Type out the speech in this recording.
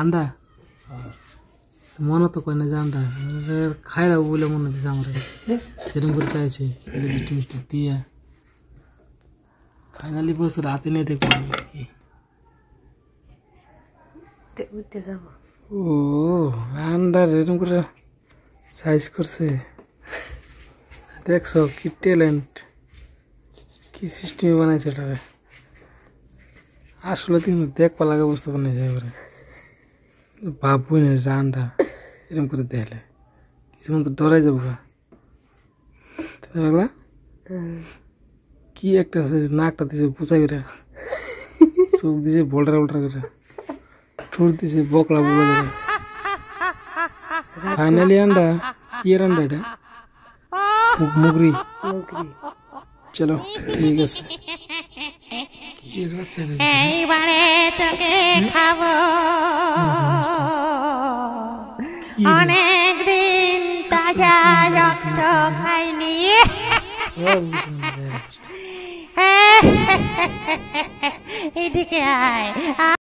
আন্ডা মনে তো কয় না যে আন্ডা খাই যাবো বলে মনে হচ্ছে আমার সেরকম করে চাইছে মিষ্টি মিষ্টি দিয়া ফাইনালি বসে রাতে নিয়ে দেখবো কি ও আন্ডার এরকম করে সাইজ করছে দেখছো কি ট্যালেন্ট কি সিস্টেমে বানাইছে এটারে আসলে তুমি দেখবা লাগে বুঝতে পারি पापوين ইসান্দার এর মুকুতেলে কি সম্ভব তো ডরাই যাবা তাহলে কি একটা নাকটা দিয়ে পুছা করে সুখ দিয়ে বোলড়া উল্টা করে থুর দিয়ে বোকলা বনের ফাইনালি আন্ডা কি আর আন্ডা আ মুকুরি মুকুরি চলো কি আর চল এইবারে তোকে পাবো অনেক দিন তাজা রক্ত খাইনি এদিকে আয়